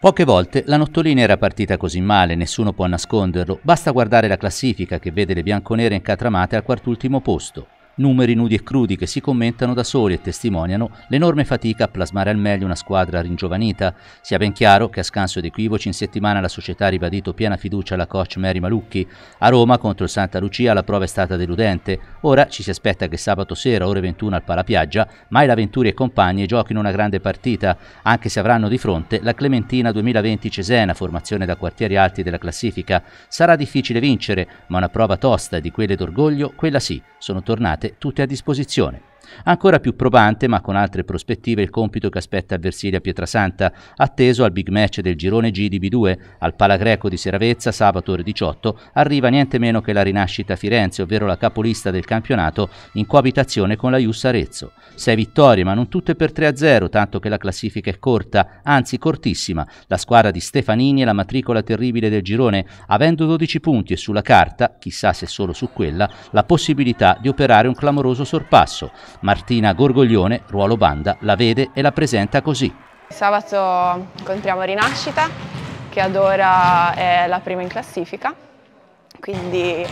Poche volte la nottolina era partita così male, nessuno può nasconderlo, basta guardare la classifica che vede le bianconere incatramate al quartultimo posto numeri nudi e crudi che si commentano da soli e testimoniano l'enorme fatica a plasmare al meglio una squadra ringiovanita. Sia ben chiaro che a scanso di equivoci in settimana la società ha ribadito piena fiducia alla coach Mary Malucchi. A Roma contro il Santa Lucia la prova è stata deludente. Ora ci si aspetta che sabato sera, ore 21 al Palapiaggia, Maila Venturi e compagni giochino una grande partita, anche se avranno di fronte la Clementina 2020 Cesena, formazione da quartieri alti della classifica. Sarà difficile vincere, ma una prova tosta di quelle d'orgoglio, quella sì, sono tornate tutte a disposizione. Ancora più probante, ma con altre prospettive, il compito che aspetta a Versilia Pietrasanta, atteso al big match del girone G di B2, al Palagreco di Seravezza sabato ore 18, arriva niente meno che la rinascita Firenze, ovvero la capolista del campionato, in coabitazione con la Ius Arezzo. Sei vittorie, ma non tutte per 3-0, tanto che la classifica è corta, anzi cortissima. La squadra di Stefanini è la matricola terribile del girone, avendo 12 punti e sulla carta, chissà se solo su quella, la possibilità di operare un clamoroso sorpasso. Martina Gorgoglione, ruolo banda, la vede e la presenta così. Sabato incontriamo Rinascita, che ad ora è eh, la prima in classifica, quindi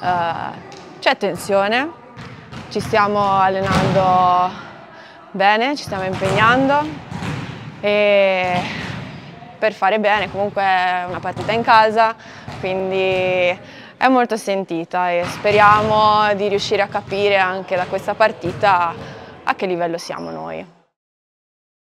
uh, c'è tensione, ci stiamo allenando bene, ci stiamo impegnando e per fare bene comunque è una partita in casa, quindi è molto sentita e speriamo di riuscire a capire anche da questa partita a che livello siamo noi.